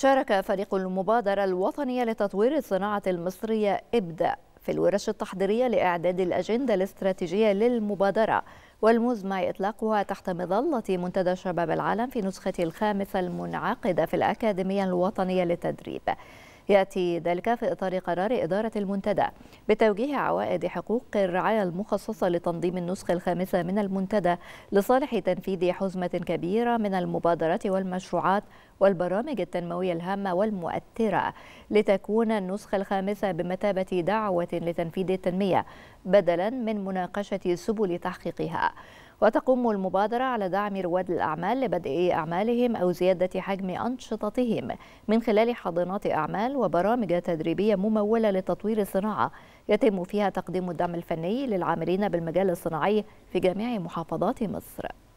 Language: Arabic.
شارك فريق المبادرة الوطنية لتطوير الصناعة المصرية إبدأ في الورش التحضيرية لإعداد الأجندة الاستراتيجية للمبادرة والمزمع إطلاقها تحت مظلة منتدى شباب العالم في نسخة الخامسة المنعقدة في الأكاديمية الوطنية للتدريب يأتي ذلك في إطار قرار إدارة المنتدى بتوجيه عوائد حقوق الرعاية المخصصة لتنظيم النسخة الخامسة من المنتدى لصالح تنفيذ حزمة كبيرة من المبادرات والمشروعات والبرامج التنموية الهامة والمؤثرة لتكون النسخة الخامسة بمثابة دعوة لتنفيذ التنمية بدلا من مناقشة سبل تحقيقها وتقوم المبادرة على دعم رواد الأعمال لبدء أعمالهم أو زيادة حجم أنشطتهم من خلال حاضنات أعمال وبرامج تدريبية ممولة لتطوير الصناعة يتم فيها تقديم الدعم الفني للعاملين بالمجال الصناعي في جميع محافظات مصر